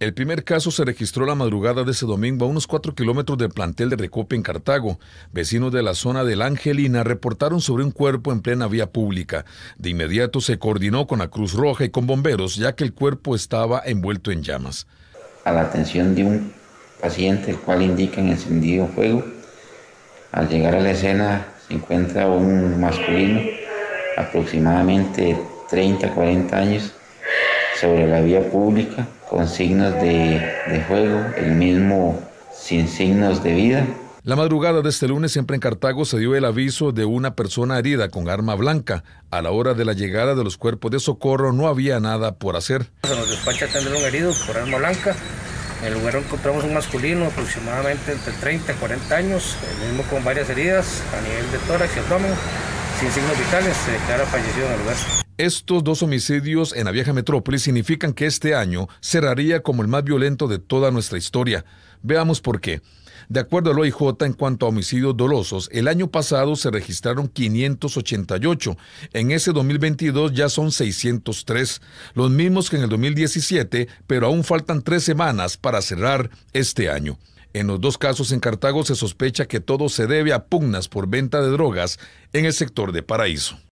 El primer caso se registró la madrugada de ese domingo a unos 4 kilómetros del plantel de Recope en Cartago. Vecinos de la zona de La Angelina reportaron sobre un cuerpo en plena vía pública. De inmediato se coordinó con la Cruz Roja y con bomberos, ya que el cuerpo estaba envuelto en llamas. A la atención de un paciente, el cual indica en encendido fuego, al llegar a la escena se encuentra un masculino aproximadamente 30-40 años sobre la vía pública con signos de, de juego, el mismo sin signos de vida. La madrugada de este lunes siempre en Cartago se dio el aviso de una persona herida con arma blanca. A la hora de la llegada de los cuerpos de socorro no había nada por hacer. Se nos despacha atender un herido por arma blanca. En el lugar encontramos un masculino aproximadamente entre 30 y 40 años, el mismo con varias heridas a nivel de tórax y abdomen sin signos vitales, se declara fallecido en el lugar. Estos dos homicidios en la vieja metrópolis significan que este año cerraría como el más violento de toda nuestra historia. Veamos por qué. De acuerdo al OIJ, en cuanto a homicidios dolosos, el año pasado se registraron 588. En ese 2022 ya son 603, los mismos que en el 2017, pero aún faltan tres semanas para cerrar este año. En los dos casos en Cartago se sospecha que todo se debe a pugnas por venta de drogas en el sector de Paraíso.